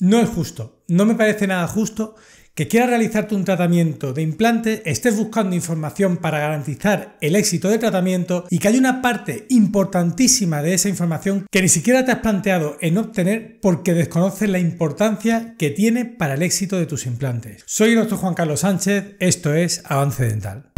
No es justo, no me parece nada justo que quieras realizarte un tratamiento de implante, estés buscando información para garantizar el éxito del tratamiento y que hay una parte importantísima de esa información que ni siquiera te has planteado en obtener porque desconoces la importancia que tiene para el éxito de tus implantes. Soy el doctor Juan Carlos Sánchez, esto es Avance Dental.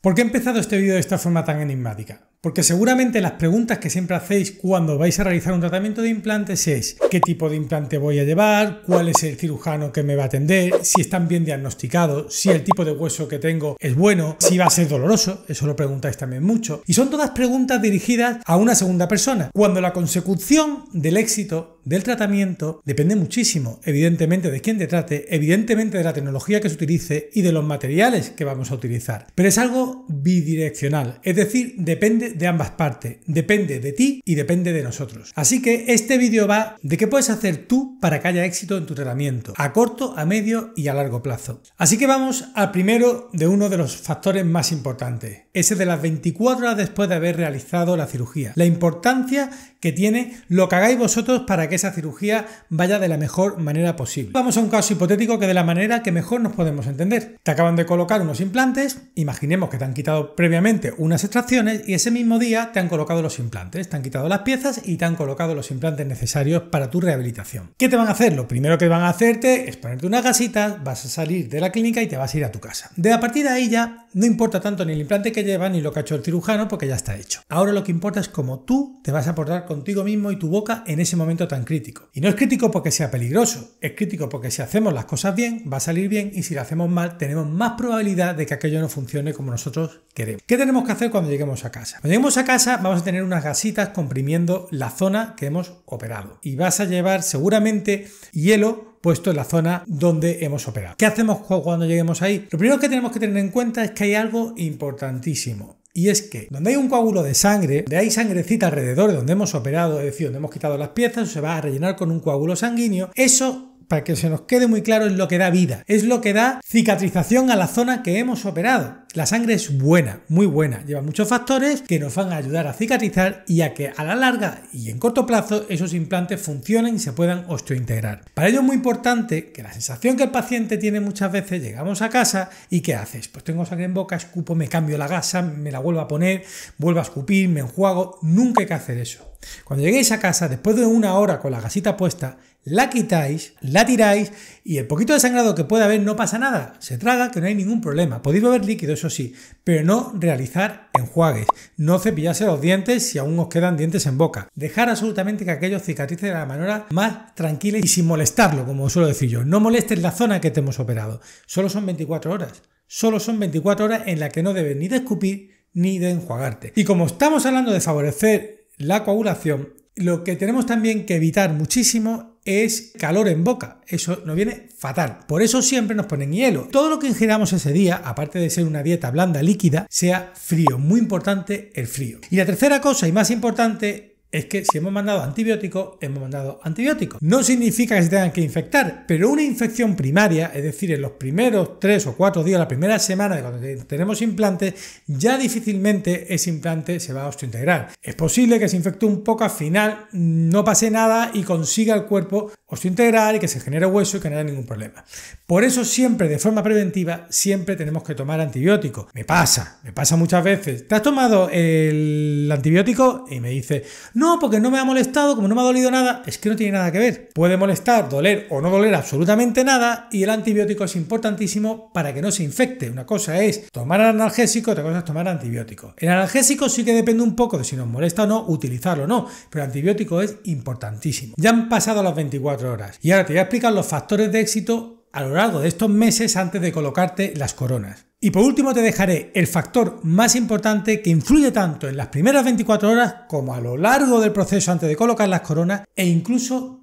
¿Por qué he empezado este vídeo de esta forma tan enigmática? Porque seguramente las preguntas que siempre hacéis cuando vais a realizar un tratamiento de implantes es qué tipo de implante voy a llevar, cuál es el cirujano que me va a atender, si están bien diagnosticados, si el tipo de hueso que tengo es bueno, si va a ser doloroso, eso lo preguntáis también mucho. Y son todas preguntas dirigidas a una segunda persona, cuando la consecución del éxito del tratamiento depende muchísimo, evidentemente, de quién te trate, evidentemente de la tecnología que se utilice y de los materiales que vamos a utilizar. Pero es algo bidireccional, es decir, depende de ambas partes, depende de ti y depende de nosotros. Así que este vídeo va de qué puedes hacer tú para que haya éxito en tu tratamiento, a corto, a medio y a largo plazo. Así que vamos al primero de uno de los factores más importantes, ese de las 24 horas después de haber realizado la cirugía. La importancia que tiene lo que hagáis vosotros para que esa cirugía vaya de la mejor manera posible. Vamos a un caso hipotético que de la manera que mejor nos podemos entender. Te acaban de colocar unos implantes, imaginemos que te han quitado previamente unas extracciones y ese mismo día te han colocado los implantes, te han quitado las piezas y te han colocado los implantes necesarios para tu rehabilitación. ¿Qué te van a hacer? Lo primero que van a hacerte es ponerte unas gasitas, vas a salir de la clínica y te vas a ir a tu casa. De a partir de ahí ya no importa tanto ni el implante que lleva ni lo que ha hecho el cirujano porque ya está hecho. Ahora lo que importa es cómo tú te vas a portar contigo mismo y tu boca en ese momento tan crítico. Y no es crítico porque sea peligroso, es crítico porque si hacemos las cosas bien va a salir bien y si lo hacemos mal tenemos más probabilidad de que aquello no funcione como nosotros queremos. ¿Qué tenemos que hacer cuando lleguemos a casa? lleguemos a casa vamos a tener unas gasitas comprimiendo la zona que hemos operado y vas a llevar seguramente hielo puesto en la zona donde hemos operado. ¿Qué hacemos cuando lleguemos ahí? Lo primero que tenemos que tener en cuenta es que hay algo importantísimo. Y es que donde hay un coágulo de sangre, donde hay sangrecita alrededor de donde hemos operado, es decir, donde hemos quitado las piezas, se va a rellenar con un coágulo sanguíneo, eso para que se nos quede muy claro, es lo que da vida, es lo que da cicatrización a la zona que hemos operado. La sangre es buena, muy buena, lleva muchos factores que nos van a ayudar a cicatrizar y a que a la larga y en corto plazo esos implantes funcionen y se puedan osteointegrar. Para ello es muy importante que la sensación que el paciente tiene muchas veces, llegamos a casa y ¿qué haces? Pues tengo sangre en boca, escupo, me cambio la gasa, me la vuelvo a poner, vuelvo a escupir, me enjuago, nunca hay que hacer eso. Cuando lleguéis a casa, después de una hora con la gasita puesta, la quitáis, la tiráis y el poquito de sangrado que pueda haber no pasa nada. Se traga, que no hay ningún problema. Podéis beber líquido, eso sí, pero no realizar enjuagues. No cepillarse los dientes si aún os quedan dientes en boca. Dejar absolutamente que aquellos cicatrices de la manera más tranquila y sin molestarlo, como suelo decir yo. No molestes la zona que te hemos operado. Solo son 24 horas. Solo son 24 horas en las que no debes ni de escupir ni de enjuagarte. Y como estamos hablando de favorecer la coagulación, lo que tenemos también que evitar muchísimo es calor en boca. Eso nos viene fatal. Por eso siempre nos ponen hielo. Todo lo que ingiramos ese día, aparte de ser una dieta blanda líquida, sea frío. Muy importante el frío. Y la tercera cosa y más importante es que si hemos mandado antibiótico, hemos mandado antibiótico. No significa que se tengan que infectar, pero una infección primaria, es decir, en los primeros tres o cuatro días, la primera semana de cuando tenemos implantes, ya difícilmente ese implante se va a osteointegrar. Es posible que se infecte un poco al final, no pase nada y consiga el cuerpo osteointegrar y que se genere hueso y que no haya ningún problema. Por eso siempre, de forma preventiva, siempre tenemos que tomar antibiótico. Me pasa, me pasa muchas veces. ¿Te has tomado el antibiótico? Y me dice... No, porque no me ha molestado, como no me ha dolido nada, es que no tiene nada que ver. Puede molestar, doler o no doler absolutamente nada y el antibiótico es importantísimo para que no se infecte. Una cosa es tomar analgésico, otra cosa es tomar antibiótico. El analgésico sí que depende un poco de si nos molesta o no, utilizarlo o no, pero el antibiótico es importantísimo. Ya han pasado las 24 horas y ahora te voy a explicar los factores de éxito a lo largo de estos meses antes de colocarte las coronas. Y por último te dejaré el factor más importante que influye tanto en las primeras 24 horas como a lo largo del proceso antes de colocar las coronas e incluso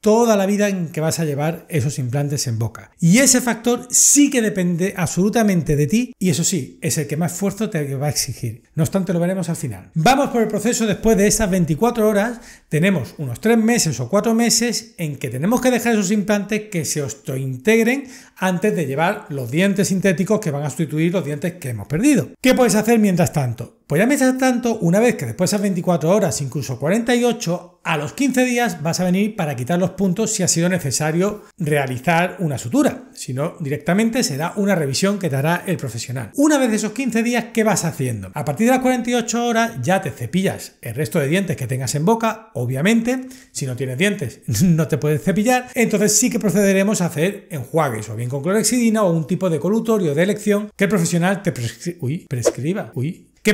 toda la vida en que vas a llevar esos implantes en boca. Y ese factor sí que depende absolutamente de ti y eso sí, es el que más esfuerzo te va a exigir. No obstante, lo veremos al final. Vamos por el proceso después de esas 24 horas. Tenemos unos 3 meses o 4 meses en que tenemos que dejar esos implantes que se osteointegren antes de llevar los dientes sintéticos que van a sustituir los dientes que hemos perdido. ¿Qué puedes hacer mientras tanto? Pues ya mientras tanto, una vez que después de esas 24 horas, incluso 48, a los 15 días vas a venir para quitar los puntos si ha sido necesario realizar una sutura. Si no, directamente será una revisión que te hará el profesional. Una vez esos 15 días, ¿qué vas haciendo? A partir de las 48 horas ya te cepillas el resto de dientes que tengas en boca, obviamente. Si no tienes dientes, no te puedes cepillar. Entonces sí que procederemos a hacer enjuagues, o bien con clorexidina o un tipo de colutorio de elección que el profesional te prescriba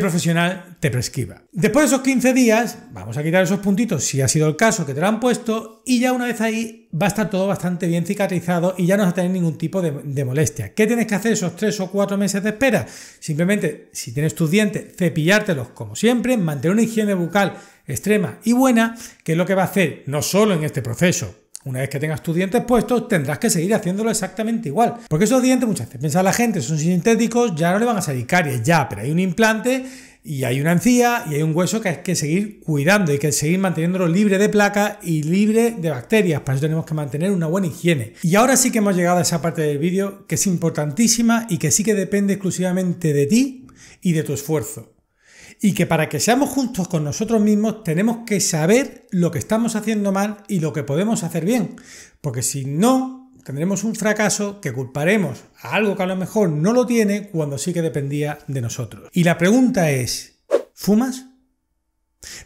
profesional te prescriba. Después de esos 15 días, vamos a quitar esos puntitos si ha sido el caso que te lo han puesto y ya una vez ahí va a estar todo bastante bien cicatrizado y ya no vas a tener ningún tipo de, de molestia. ¿Qué tienes que hacer esos 3 o 4 meses de espera? Simplemente, si tienes tus dientes, cepillártelos como siempre, mantener una higiene bucal extrema y buena, que es lo que va a hacer no solo en este proceso, una vez que tengas tus dientes puestos, tendrás que seguir haciéndolo exactamente igual. Porque esos dientes, muchas veces piensa la gente, son sintéticos, ya no le van a salir caries, ya, pero hay un implante y hay una encía y hay un hueso que hay que seguir cuidando, hay que seguir manteniéndolo libre de placa y libre de bacterias. Para eso tenemos que mantener una buena higiene. Y ahora sí que hemos llegado a esa parte del vídeo que es importantísima y que sí que depende exclusivamente de ti y de tu esfuerzo y que para que seamos juntos con nosotros mismos tenemos que saber lo que estamos haciendo mal y lo que podemos hacer bien, porque si no, tendremos un fracaso que culparemos a algo que a lo mejor no lo tiene cuando sí que dependía de nosotros. Y la pregunta es, ¿fumas?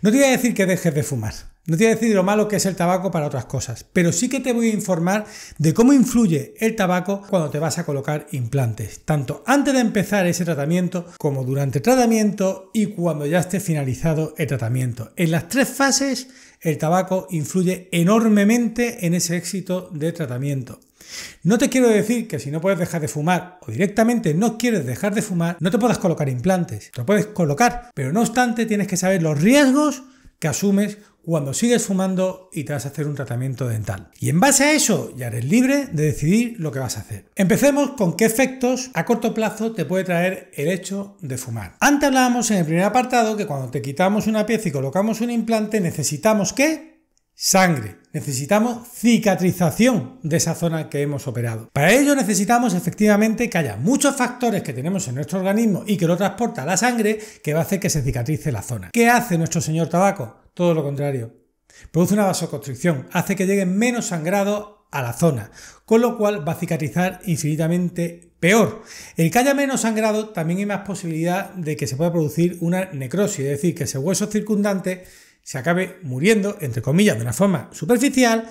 No te voy a decir que dejes de fumar, no te voy a decir lo malo que es el tabaco para otras cosas, pero sí que te voy a informar de cómo influye el tabaco cuando te vas a colocar implantes, tanto antes de empezar ese tratamiento como durante el tratamiento y cuando ya esté finalizado el tratamiento. En las tres fases, el tabaco influye enormemente en ese éxito de tratamiento. No te quiero decir que si no puedes dejar de fumar o directamente no quieres dejar de fumar, no te puedas colocar implantes. Te lo puedes colocar, pero no obstante tienes que saber los riesgos que asumes cuando sigues fumando y te vas a hacer un tratamiento dental. Y en base a eso ya eres libre de decidir lo que vas a hacer. Empecemos con qué efectos a corto plazo te puede traer el hecho de fumar. Antes hablábamos en el primer apartado que cuando te quitamos una pieza y colocamos un implante necesitamos ¿qué? sangre, necesitamos cicatrización de esa zona que hemos operado. Para ello necesitamos efectivamente que haya muchos factores que tenemos en nuestro organismo y que lo transporta la sangre que va a hacer que se cicatrice la zona. ¿Qué hace nuestro señor tabaco? Todo lo contrario. Produce una vasoconstricción, hace que llegue menos sangrado a la zona, con lo cual va a cicatrizar infinitamente peor. El que haya menos sangrado también hay más posibilidad de que se pueda producir una necrosis, es decir, que ese hueso circundante se acabe muriendo, entre comillas, de una forma superficial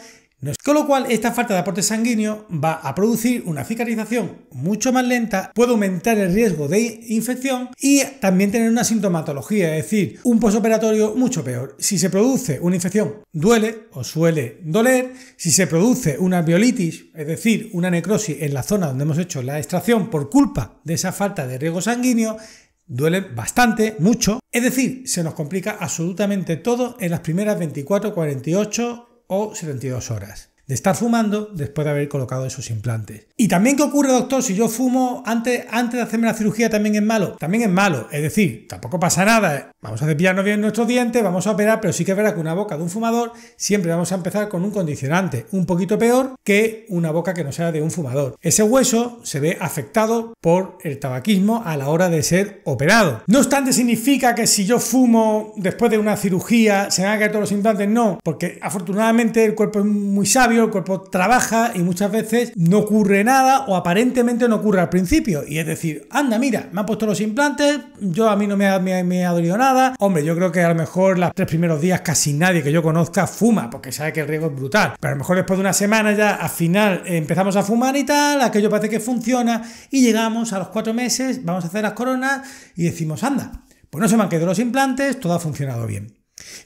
con lo cual, esta falta de aporte sanguíneo va a producir una cicatrización mucho más lenta, puede aumentar el riesgo de infección y también tener una sintomatología, es decir, un posoperatorio mucho peor. Si se produce una infección, duele o suele doler. Si se produce una biolitis, es decir, una necrosis en la zona donde hemos hecho la extracción por culpa de esa falta de riego sanguíneo, duele bastante, mucho. Es decir, se nos complica absolutamente todo en las primeras 24, 48 o 72 horas de estar fumando después de haber colocado esos implantes. ¿Y también qué ocurre, doctor? Si yo fumo antes, antes de hacerme la cirugía, ¿también es malo? También es malo. Es decir, tampoco pasa nada. Vamos a cepillarnos bien nuestros dientes, vamos a operar, pero sí que es que una boca de un fumador siempre vamos a empezar con un condicionante un poquito peor que una boca que no sea de un fumador. Ese hueso se ve afectado por el tabaquismo a la hora de ser operado. No obstante, significa que si yo fumo después de una cirugía se van a caer todos los implantes. No, porque afortunadamente el cuerpo es muy sabio el cuerpo trabaja y muchas veces no ocurre nada o aparentemente no ocurre al principio. Y es decir, anda, mira, me han puesto los implantes, yo a mí no me ha, me, me ha dolido nada. Hombre, yo creo que a lo mejor los tres primeros días casi nadie que yo conozca fuma, porque sabe que el riesgo es brutal. Pero a lo mejor después de una semana ya al final eh, empezamos a fumar y tal, aquello parece que funciona y llegamos a los cuatro meses, vamos a hacer las coronas y decimos, anda, pues no se me han quedado los implantes, todo ha funcionado bien.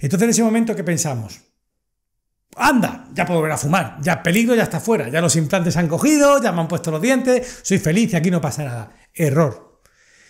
Entonces en ese momento, ¿qué pensamos? Anda, ya puedo volver a fumar, ya peligro ya está fuera, ya los implantes han cogido, ya me han puesto los dientes, soy feliz y aquí no pasa nada. Error.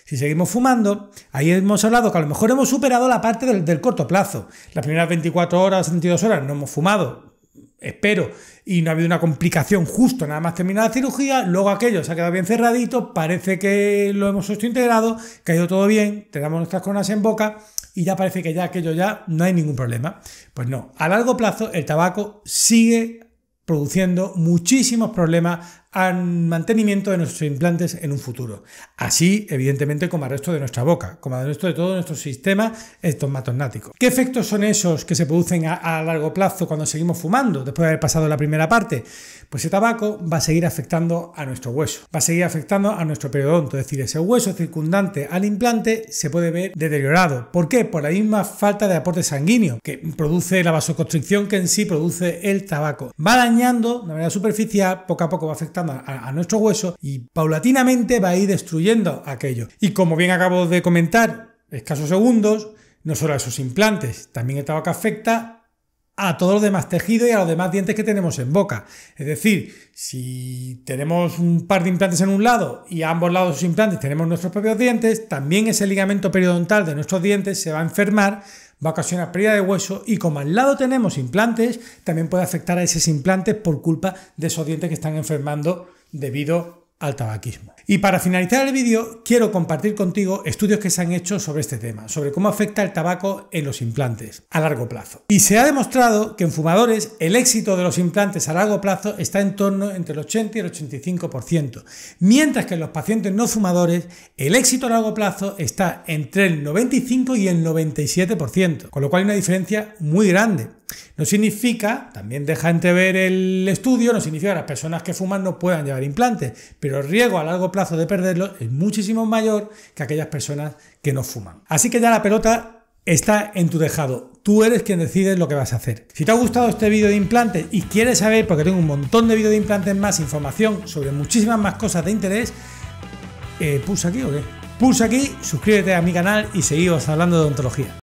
Si seguimos fumando, ahí hemos hablado que a lo mejor hemos superado la parte del, corto plazo. Las primeras 24 horas, 72 horas no hemos fumado, espero, y no ha habido una complicación justo nada más terminada la cirugía, luego aquello se ha quedado bien cerradito, parece que lo hemos hecho integrado, que ha ido todo bien, tenemos nuestras coronas en boca, y ya parece que ya aquello ya no hay ningún problema. Pues no, a largo plazo el tabaco sigue produciendo muchísimos problemas al mantenimiento de nuestros implantes en un futuro. Así, evidentemente, como al resto de nuestra boca, como al resto de todo nuestro sistema estomatognático. ¿Qué efectos son esos que se producen a, largo plazo cuando seguimos fumando después de haber pasado la primera parte? Pues el tabaco va a seguir afectando a nuestro hueso, va a seguir afectando a nuestro periodonto, es decir, ese hueso circundante al implante se puede ver deteriorado. ¿Por qué? Por la misma falta de aporte sanguíneo que produce la vasoconstricción que en sí produce el tabaco. Va dañando de manera superficial, poco a poco va afectando a, nuestro hueso y paulatinamente va a ir destruyendo aquello. Y como bien acabo de comentar, escasos segundos, no solo a esos implantes, también el tabaco afecta a todos los demás tejidos y a los demás dientes que tenemos en boca. Es decir, si tenemos un par de implantes en un lado y a ambos lados de los implantes tenemos nuestros propios dientes, también ese ligamento periodontal de nuestros dientes se va a enfermar va a ocasionar pérdida de hueso y como al lado tenemos implantes, también puede afectar a esos implantes por culpa de esos dientes que están enfermando debido al tabaquismo. Y para finalizar el vídeo, quiero compartir contigo estudios que se han hecho sobre este tema, sobre cómo afecta el tabaco en los implantes a largo plazo. Y se ha demostrado que en fumadores el éxito de los implantes a largo plazo está en torno entre el 80 y el 85%, mientras que en los pacientes no fumadores el éxito a largo plazo está entre el 95 y el 97%, con lo cual hay una diferencia muy grande. No significa, también deja entrever el estudio, no significa que las personas que fuman no puedan llevar implantes, pero pero el riesgo a largo plazo de perderlo es muchísimo mayor que aquellas personas que no fuman. Así que ya la pelota está en tu dejado. Tú eres quien decides lo que vas a hacer. Si te ha gustado este vídeo de implantes y quieres saber, porque tengo un montón de vídeos de implantes más, información sobre muchísimas más cosas de interés, eh, pulsa aquí o qué. Pulsa aquí, suscríbete a mi canal y seguimos hablando de odontología.